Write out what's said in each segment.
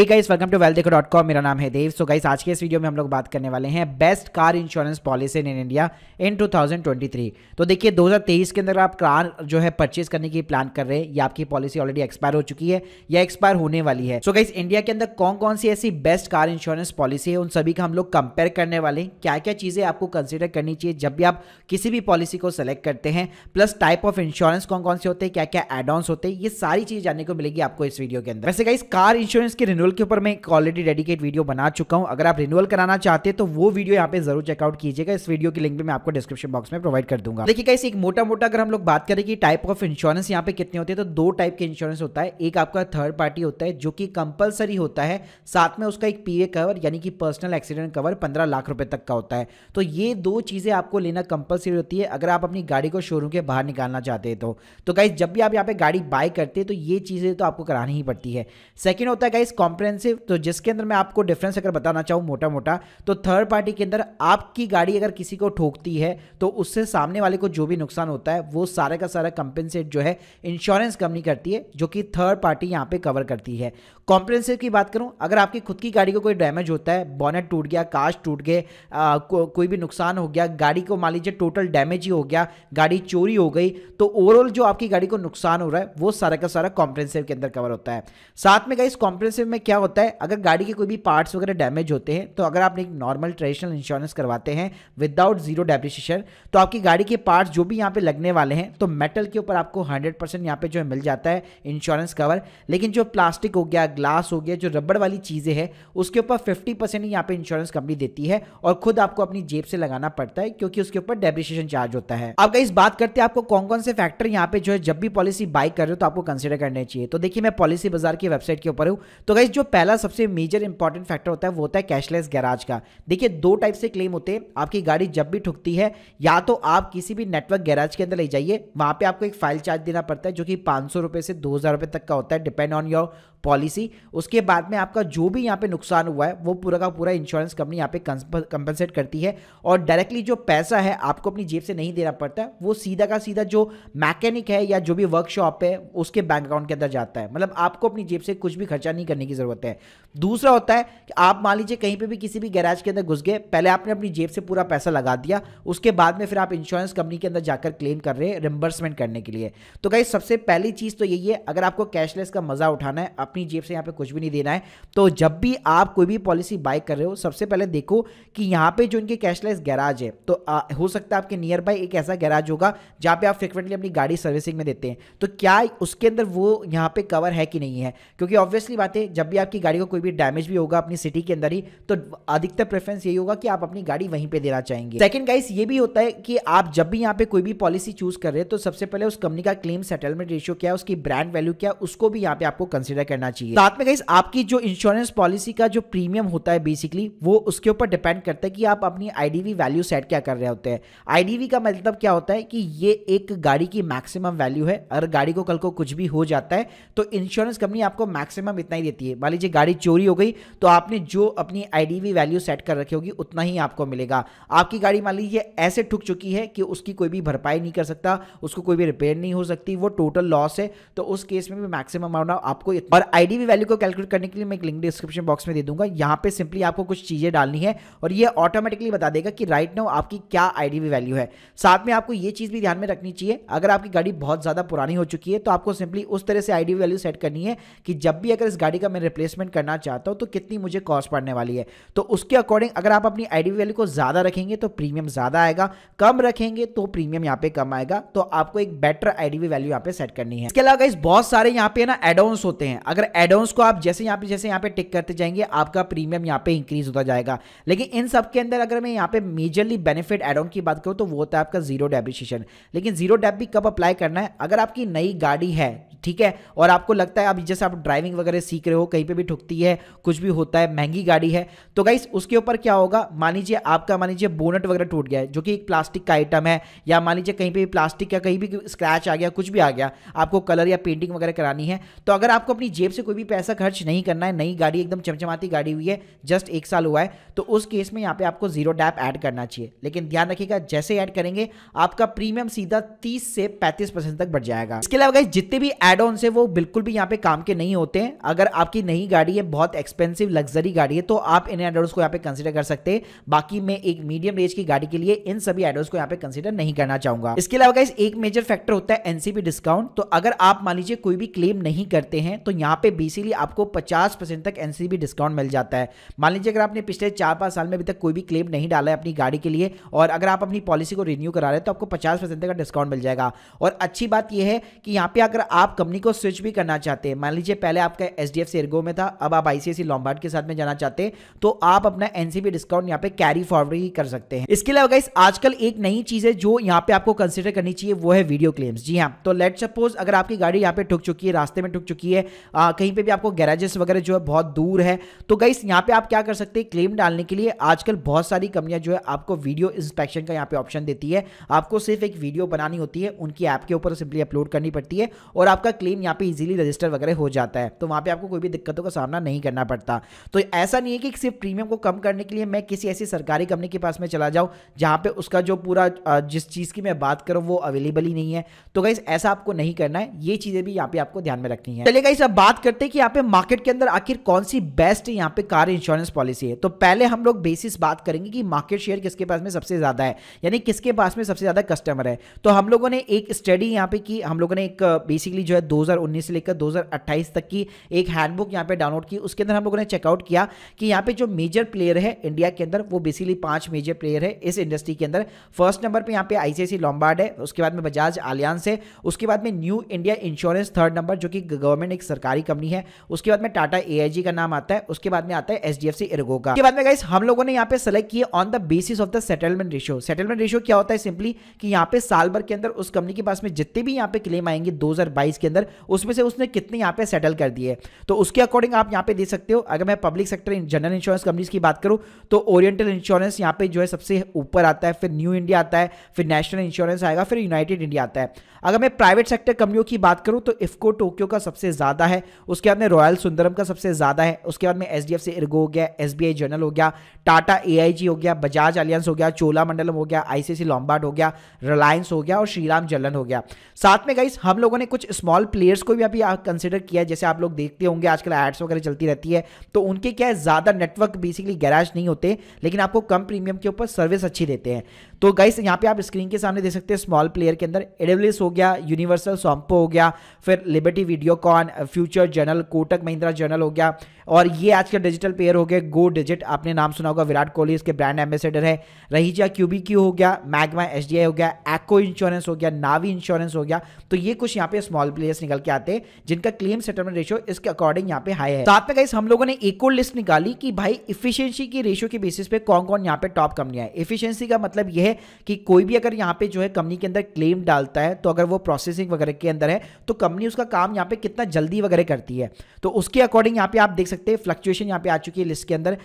guys welcome to well dot com मेरा नाम है देव सो so गाइस आज के इस वीडियो में हम लोग बात करने वाले हैं best car insurance policy in India in 2023 तो देखिए 2023 के अंदर आप कार जो है परचेज करने की प्लान कर रहे हैं या आपकी पॉलिसी ऑलरेडी एक्सपायर हो चुकी है या एक्सपायर होने वाली है सो so गाइस इंडिया के अंदर कौन कौन सी ऐसी बेस्ट कार इंश्योरेंस पॉलिसी है उन सभी का हम लोग कंपेयर करने वाले हैं क्या क्या चीज़ें आपको कंसिडर करनी चाहिए जब भी आप किसी भी पॉलिसी को सेलेक्ट करते हैं प्लस टाइप ऑफ इंश्योरेंस कौन कौन से होते हैं क्या क्या एड होते हैं ये सारी चीज़ जानने को मिलेगी आपको इस वीडियो के अंदर वैसे गाइस कार इंश्योरेंस के रिन्यूअल के ऊपर मैं एक ऑलरेडी डेडिकेट वीडियो बना चुका हूँ अगर आप रिन्यूअल कराना चाहते हैं तो वो वीडियो यहाँ पे जरूर चेकआउट कीजिएगा इस वीडियो की लिंक भी मैं आपको डिस्क्रिप्शन बॉक्स में प्रोवाइड कर दूंगा देखिए कैसे एक मोटा मोटा अगर हम लोग बात करें कि टाइप ऑफ इंश्योरेंस यहाँ पे कितने होते हैं तो दो टाइप के इंश्योरेंस होता है एक आपका थर्ड पार्टी होता है जो कि कंपलसरी होता है साथ में उसका एक पीए कवर यानी कि पर्सनल एक्सीडेंट कवर पंद्रह लाख रुपए तक का होता है तो ये दो चीजें आपको लेना कंपलसरी होती है अगर आप अपनी गाड़ी को शोरूम के बाहर निकालना चाहते हैं तो गाइज तो जब भी आप यहाँ पे गाड़ी बाय करते हैं तो ये चीजें तो आपको करानी ही पड़ती है सेकेंड होता है गाइज कॉम्प्रेंसिव तो जिसके अंदर मैं आपको डिफरेंस अगर बताना चाहूँ मोटा मोटा तो थर्ड पार्टी के अंदर आपकी गाड़ी अगर किसी को ठोकती है तो उससे सामने वाले को जो भी नुकसान होता है वो सारा का सारा कंपेंसेट जो है इंश्योरेंस कंपनी करती है जो कि थर्ड पार्टी यहाँ पे कवर करती है कॉम्प्रेंसिव की बात करूँ अगर आपकी खुद की गाड़ी को कोई डैमेज होता है बॉनेट टूट गया काश टूट गए को, कोई भी नुकसान हो गया गाड़ी को मान लीजिए टोटल डैमेज ही हो गया गाड़ी चोरी हो गई तो ओवरऑल जो आपकी गाड़ी को नुकसान हो रहा है वो सारा का सारा कॉम्प्रेंसिव के अंदर कवर होता है साथ में गाइस कॉम्प्रेंसिव में क्या होता है अगर गाड़ी के कोई भी पार्ट्स वगैरह डैमेज होते हैं तो अगर आप एक नॉर्मल ट्रेडिशनल इंश्योरेंस करवाते हैं विदाउट जीरो डेप्रिशिएशन तो आपकी गाड़ी के पार्ट्स जो भी यहाँ पे लगने वाले हैं तो मेटल के ऊपर आपको हंड्रेड परसेंट यहाँ पे जो है मिल जाता है इंश्योरेंस कवर लेकिन जो प्लास्टिक हो गया ग्लास हो गया जो रबड़ वाली चीज़ें हैं उसके ऊपर फिफ्टी परसेंट यहाँ पे इंश्योरेंस कंपनी देती है और खुद आपको अपनी जेब से लगाना पड़ता है क्योंकि उसके ऊपर डेप्रिशिएशन चार्ज होता है अब इस बात करते हैं आपको कौन कौन से फैक्टर यहाँ पे जो है जब भी पॉलिसी बाई कर रहे हो तो आपको कंसिडर करने चाहिए तो देखिए मैं पॉलिसी बाजार की वेबसाइट के ऊपर हूँ तो गाइज जो पहला सबसे मेजर इंपॉर्टेंट फैक्टर होता है वो होता है कैशलेस गैराज का देखिए दो टाइप से क्लेम होते हैं आपकी गाड़ी जब भी ठुकती है या तो आप किसी भी नेटवर्क गैराज के अंदर ले जाइए वहां पे आपको एक फाइल चार्ज देना पड़ता है जो कि पांच सौ से दो हज़ार तक का होता है डिपेंड ऑन योर पॉलिसी उसके बाद में आपका जो भी यहाँ पे नुकसान हुआ है वो पूरा का पूरा इंश्योरेंस कंपनी यहाँ पे कंपनसेट करती है और डायरेक्टली जो पैसा है आपको अपनी जेब से नहीं देना पड़ता वो सीधा का सीधा जो मैकेनिक है या जो भी वर्कशॉप है उसके बैंक अकाउंट के अंदर जाता है मतलब आपको अपनी जेब से कुछ भी खर्चा नहीं करने की ज़रूरत है दूसरा होता है कि आप मान लीजिए कहीं पर भी किसी भी गैराज के अंदर घुस गए पहले आपने अपनी जेब से पूरा पैसा लगा दिया उसके बाद में फिर आप इंश्योरेंस कंपनी के अंदर जाकर क्लेम कर रहे हैं रिम्बर्समेंट करने के लिए तो कहीं सबसे पहली चीज़ तो यही है अगर आपको कैशलेस का मज़ा उठाना है आप अपनी जेब से यहाँ पे कुछ भी नहीं देना है तो जब भी आप कोई भी पॉलिसी बाय कर रहे हो सबसे पहले देखो कि यहाँ पे जो इनके कैशलेस गैराज है तो आ, हो सकता है आपके नियर बाय एक ऐसा गैराज होगा जहाँ पे आप फ्रिक्वेंटली अपनी गाड़ी सर्विसिंग में देते हैं तो क्या उसके अंदर वो यहाँ पे कवर है कि नहीं है क्योंकि ऑब्वियसली बात है जब भी आपकी गाड़ी को कोई भी डैमेज भी होगा अपनी सिटी के अंदर ही तो अधिकतर प्रेफरेंस यही होगा कि आप अपनी गाड़ी वहीं पर देना चाहेंगे सेकंड गाइस ये भी होता है कि आप जब भी यहाँ पे कोई भी पॉलिसी चूज कर रहे हैं तो सबसे पहले उस कंपनी का क्लेम सेटलमेंट रेशियो क्या है उसकी ब्रांड वैल्यू क्या है उसको भी यहाँ पे आपको कंसिडर करना रहना चाहिए साथ में गई आपकी जो इंश्योरेंस पॉलिसी का जो प्रीमियम होता है बेसिकली वो उसके ऊपर डिपेंड करता है कि आप अपनी आईडीवी वैल्यू सेट क्या कर रहे होते हैं आईडीवी का मतलब क्या होता है कि ये एक गाड़ी की मैक्सिमम वैल्यू है अगर गाड़ी को कल को कुछ भी हो जाता है तो इंश्योरेंस कंपनी आपको मैक्सिमम इतना ही देती है मान लीजिए गाड़ी चोरी हो गई तो आपने जो अपनी आईडीवी वैल्यू सेट कर रखी होगी उतना ही आपको मिलेगा आपकी गाड़ी मान लीजिए ऐसे ठुक चुकी है कि उसकी कोई भी भरपाई नहीं कर सकता उसको कोई भी रिपेयर नहीं हो सकती वो टोटल लॉस है तो उस केस में भी मैक्सिमम अमाउंट आपको और आईडीवी वैल्यू को कैलकुलेट करने के लिए मैं एक लिंक डिस्क्रिप्शन बॉक्स में दे दूंगा यहाँ पे सिंपली आपको कुछ चीज़ें डालनी है और ये ऑटोमेटिकली बता देगा कि राइट नाउ आपकी क्या आईडीवी वैल्यू है साथ में आपको ये चीज़ भी ध्यान में रखनी चाहिए अगर आपकी गाड़ी बहुत ज़्यादा पुरानी हो चुकी है तो आपको सिंपली उस तरह से आईडीवी वैल्यू सेट करनी है कि जब भी अगर इस गाड़ी का मैं रिप्लेसमेंट करना चाहता हूँ तो कितनी मुझे कॉस्ट पड़ने वाली है तो उसके अकॉर्डिंग अगर आप अपनी आईडीवी वैल्यू को ज़्यादा रखेंगे तो प्रीमियम ज़्यादा आएगा कम रखेंगे तो प्रीमियम यहाँ पे कम आएगा तो आपको एक बेटर आईडीवी वैल्यू यहाँ पे सेट करनी है इसके अलावा इस बहुत सारे यहाँ पे ना एडोन्स होते हैं अगर एडोन्स को आप जैसे यहाँ पे जैसे यहाँ पे टिक करते जाएंगे आपका प्रीमियम यहाँ पे इंक्रीज होता जाएगा लेकिन इन सब के अंदर अगर मैं यहाँ पे मेजरली बेनिफिट एडोन की बात करूँ तो वो होता है आपका जीरो डेप्रिशिएशन लेकिन जीरो डेप भी कब अप्लाई करना है अगर आपकी नई गाड़ी है ठीक है और आपको लगता है अभी जैसे आप ड्राइविंग वगैरह सीख रहे हो कहीं पे भी ठुकती है कुछ भी होता है महंगी गाड़ी है तो गाइस उसके ऊपर क्या होगा मान लीजिए आपका मान लीजिए बोनट वगैरह टूट गया है जो कि एक प्लास्टिक का आइटम है या मान लीजिए कहीं पे भी प्लास्टिक या कहीं भी स्क्रैच आ गया कुछ भी आ गया आपको कलर या पेंटिंग वगैरह करानी है तो अगर आपको अपनी जे जेब से कोई भी पैसा खर्च नहीं करना है नई गाड़ी एकदम चमचमाती गाड़ी हुई है जस्ट एक साल हुआ है तो उस केस में यहाँ पे आपको जीरो डैप ऐड करना चाहिए लेकिन ध्यान रखिएगा जैसे ऐड करेंगे आपका प्रीमियम सीधा तीस से पैंतीस परसेंट तक बढ़ जाएगा इसके अलावा जितने भी एड ऑन है वो बिल्कुल भी यहाँ पे काम के नहीं होते हैं अगर आपकी नई गाड़ी है बहुत एक्सपेंसिव लग्जरी गाड़ी है तो आप इन एडोर्स को यहाँ पे कंसिडर कर सकते हैं बाकी मैं एक मीडियम रेंज की गाड़ी के लिए इन सभी एडोर्स को यहाँ पे कंसिडर नहीं करना चाहूंगा इसके अलावा एक मेजर फैक्टर होता है एनसीपी डिस्काउंट तो अगर आप मान लीजिए कोई भी क्लेम नहीं करते हैं तो यहाँ यहाँ पे बेसिकली आपको 50 परसेंट तक एनसीबी डिस्काउंट मिल जाता है मान लीजिए अगर आपने पिछले चार पाँच साल में अभी तक कोई भी क्लेम नहीं डाला है अपनी गाड़ी के लिए और अगर आप अपनी पॉलिसी को रिन्यू करा रहे हैं तो आपको पचास परसेंट का डिस्काउंट मिल जाएगा और अच्छी बात यह है कि यहाँ पे अगर आप कंपनी को स्विच भी करना चाहते हैं मान लीजिए पहले आपका एच डी में था अब आप आईसीआईसी लॉम्बार्ड के साथ में जाना चाहते हैं तो आप अपना एनसीबी डिस्काउंट यहाँ पे कैरी फॉरवर्ड ही कर सकते हैं इसके अलावा इस आजकल एक नई चीज है जो यहाँ पे आपको कंसिडर करनी चाहिए वो है वीडियो क्लेम्स जी हाँ तो लेट सपोज अगर आपकी गाड़ी यहाँ पे ठुक चुकी है रास्ते में ठुक चुकी है आ, हाँ, कहीं पे भी आपको गैराजेस वगैरह जो है बहुत दूर है तो गाइस यहाँ पे आप क्या कर सकते हैं क्लेम डालने के लिए आजकल बहुत सारी कंपनियां जो है आपको वीडियो इंस्पेक्शन का यहाँ पे ऑप्शन देती है आपको सिर्फ एक वीडियो बनानी होती है उनकी ऐप के ऊपर सिंपली अपलोड करनी पड़ती है और आपका क्लेम यहाँ पे इजिली रजिस्टर वगैरह हो जाता है तो वहाँ पे आपको कोई भी दिक्कतों का सामना नहीं करना पड़ता तो ऐसा नहीं है कि सिर्फ प्रीमियम को कम करने के लिए मैं किसी ऐसी सरकारी कंपनी के पास में चला जाऊँ जहाँ पे उसका जो पूरा जिस चीज़ की मैं बात करूँ वो अवेलेबल ही नहीं है तो गाइस ऐसा आपको नहीं करना है ये चीज़ें भी यहाँ पे आपको ध्यान में रखनी है चलिए गाइस अब बात बात करते हैं कि यहाँ पे मार्केट के अंदर आखिर कौन सी बेस्ट यहाँ पे कार इंश्योरेंस पॉलिसी है तो पहले हम लोग बेसिस बात करेंगे कि मार्केट शेयर किसके पास में सबसे ज्यादा है यानी किसके पास में सबसे ज्यादा कस्टमर है तो हम लोगों ने एक स्टडी यहाँ पे की हम लोगों ने एक बेसिकली जो है दो से लेकर दो तक की एक हैंडबुक यहाँ पे डाउनलोड की उसके अंदर हम लोगों ने चेकआउट किया कि यहाँ पे जो मेजर प्लेयर है इंडिया के अंदर वो बेसिकली पांच मेजर प्लेयर है इस इंडस्ट्री के अंदर फर्स्ट नंबर पर यहाँ पे आईसीआईसी लॉम्बार्ड है उसके बाद में बजाज आलियांस है उसके बाद में new India insurance third number जो कि गवर्नमेंट एक सरकारी सारी कंपनी है उसके बाद में टाटा ए का नाम आता है उसके बाद में आता है H D F C Ergo का बाद में हम लोगों ने यहाँ पे सेलेक्ट किया on the basis of the settlement ratio settlement ratio क्या होता है सिंपली कि यहाँ पे साल भर के अंदर उस कंपनी के पास में जितने भी यहाँ पे क्लेम आएंगे दो के अंदर उसमें से उसने कितने यहाँ पे सेटल कर दिए तो उसके अकॉर्डिंग आप यहाँ पे देख सकते हो अगर मैं public sector general insurance companies की बात करूँ तो ओरिएंटल इंश्योरेंस यहाँ पे जो है सबसे ऊपर आता है फिर न्यू इंडिया आता है फिर नेशनल इंश्योरेंस आएगा फिर यूनाइटेड इंडिया आता है अगर मैं प्राइवेट सेक्टर कंपनियों की बात करूँ तो इफको टोक्यो का सबसे ज़्यादा है उसके बाद में रॉयल सुंदरम का सबसे ज़्यादा है उसके बाद में H D F C Ergo हो गया एस बी आई जनरल हो गया टाटा ए आई जी हो गया बजाज अलियंस हो गया चोला मंडलम हो गया आईसीसी लॉम्बार्ड हो गया रिलायंस हो गया और श्रीराम जलन हो गया साथ में गाइस हम लोगों ने कुछ स्मॉल प्लेयर्स को भी अभी कंसिडर किया जैसे आप लोग देखते होंगे आजकल एड्स वगैरह चलती रहती है तो उनके क्या है ज़्यादा नेटवर्क बेसिकली गैराज नहीं होते लेकिन आपको कम प्रीमियम के ऊपर सर्विस अच्छी देते हैं तो गाइस यहाँ पे आप स्क्रीन के सामने देख सकते हैं स्मॉल प्लेयर के अंदर एडेवलिस हो गया यूनिवर्सल सॉम्पो हो गया फिर Liberty Videocon Future general Kotak Mahindra general हो गया और ये आज का डिजिटल प्लेयर हो गया गो डिजिट आपने नाम सुना होगा विराट कोहली इसके ब्रांड एम्बेसडर है रहीजा क्यूबी क्यू हो गया मैगमा एच हो गया एक्को इंश्योरेंस हो गया नावी इंश्योरेंस हो गया तो ये कुछ यहाँ पे स्मॉल प्लेयर्स निकल के आते हैं जिनका क्लेम सेटलमेंट रेशियो इसके अकॉर्डिंग यहाँ पे हाई है साथ तो में गाइस हम लोगों ने एक और लिस्ट निकाली कि भाई इफिशियंसी की रेशियो के बेसिस पे कौन कौन यहाँ पे टॉप कंपनियां है इफिशियंसी का मतलब यह है कि कोई भी अगर यहाँ पे जो है कंपनी के अंदर क्लेम डालता है तो अगर वो प्रोसेसिंग वगैरह के अंदर है तो कंपनी उसका काम यहाँ पे कितना जल्दी वगैरह करती है तो उसके अकॉर्डिंग यहाँ पे आप देख सकते हैं फ्लक्चुएशन यहाँ पे आ चुकी है लिस्ट के अंदर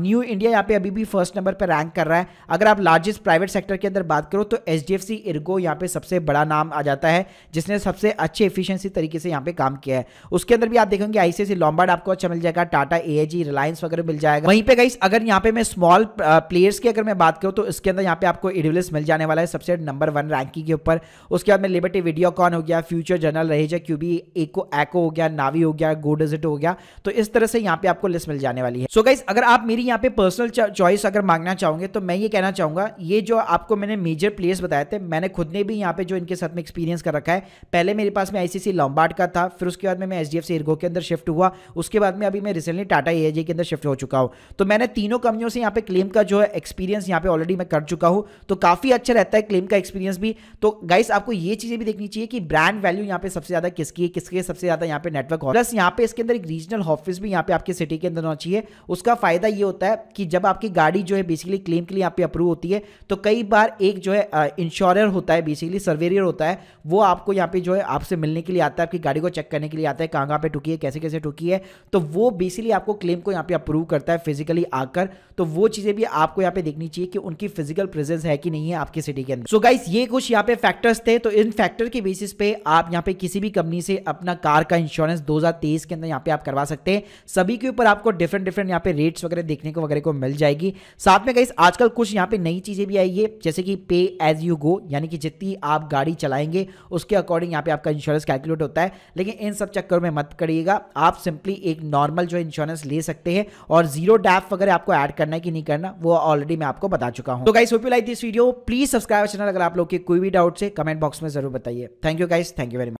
न्यू इंडिया यहाँ पे अभी भी फर्स्ट नंबर पर रैंक कर रहा है अगर आप लार्जेस्ट प्राइवेट सेक्टर के अंदर बात करो तो एच डी इर्गो यहाँ पे सबसे बड़ा नाम आ जाता है जिसने सबसे अच्छे एफिशियंसी तरीके से यहाँ पे काम किया है उसके अंदर भी आप देखेंगे आईसीआईसी लॉम्बार्ड आपको अच्छा मिल जाएगा टाटा ए रिलायंस वगैरह मिल जाएगा वहीं पर गई अगर यहाँ पे मैं स्मॉल प्लेयर्स की अगर मैं बात करूँ तो इसके अंदर यहाँ पे आपको इडिविलिस मिल जाने वाला है सबसे नंबर वन रैंकिंग के ऊपर उसके बाद में लिबर्टी वीडियो कॉन हो गया Future general Raheja QBE Acko Acko हो गया नावी हो गया गोडेजिट हो गया तो इस तरह तरह से यहाँ पे आपको लिस्ट मिल जाने वाली है सो so गाइज अगर आप मेरी यहाँ पे पर्सनल चॉइस अगर मांगना चाहोगे तो मैं ये कहना चाहूंगा ये जो आपको मैंने मेजर प्लेयर्स बताए थे मैंने खुद ने भी यहाँ पे जो इनके साथ में एक्सपीरियंस कर रखा है पहले मेरे पास में आईसीसी लॉम्बार्ड का था फिर उसके बाद में एच डी इर्गो के अंदर शिफ्ट हुआ उसके बाद में अभी मैं रिसेंटली टाटा ए के अंदर शिफ्ट हो चुका हूँ तो मैंने तीनों कंपनियों से यहाँ पे क्लेम का जो है एक्सपीरियंस यहाँ पे ऑलरेडी मैं कर चुका हूँ तो काफी अच्छा रहता है क्लेम का एक्सपीरियंस भी तो गाइस आपको ये चीजें भी देखनी चाहिए कि ब्रांड वैल्यू यहाँ पे सबसे ज्यादा किसकी है किसके सबसे ज्यादा यहाँ पे नेटवर्क हो प्लस यहाँ पे इसके अंदर एक रीजनल ऑफिस भी यहाँ पे आपके सिटी के अंदर होना चाहिए उसका फायदा ये होता है कि जब आपकी गाड़ी जो है बेसिकली क्लेम के लिए यहाँ पे अप्रूव होती है तो कई बार एक जो है इंश्योरर होता है बेसिकली सर्वेरियर होता है वो आपको यहाँ पे जो है आपसे मिलने के लिए आता है आपकी गाड़ी को चेक करने के लिए आता है कहाँ कहाँ पे ठुकी है कैसे कैसे ठुकी है तो वो बेसिकली आपको क्लेम को यहाँ पे अप्रूव करता है फिजिकली आकर तो वो चीज़ें भी आपको यहाँ पे देखनी चाहिए कि उनकी फिजिकल प्रेजेंस है कि नहीं है आपकी सिटी के अंदर सो गाइस ये कुछ यहाँ पे फैक्टर्स थे तो इन फैक्टर के बेसिस पे आप यहाँ पे किसी भी कंपनी से अपना कार का इंश्योरेंस 2023 के अंदर यहाँ पे आप करवा सकते हैं सभी के ऊपर आपको डिफरेंट डिफरेंट यहाँ पे रेट्स वगैरह देखने को वगैरह को मिल जाएगी साथ में गाइस आजकल कुछ यहाँ पे नई चीज़ें भी आई है जैसे कि पे एज यू गो यानी कि जितनी आप गाड़ी चलाएंगे उसके अकॉर्डिंग यहाँ पे आपका इंश्योरेंस कैलकुलेट होता है लेकिन इन सब चक्कर में मत करिएगा आप सिंपली एक नॉर्मल जो इंश्योरेंस ले सकते हैं और जीरो डैफ वगैरह आपको ऐड करना है कि नहीं करना वो ऑलरेडी मैं आपको बता चुका हूँ तो guys hope you like this video please subscribe channel अगर आप लोग के कोई भी डाउट से कमेंट बॉक्स में जरूर बताइए thank you guys thank you very much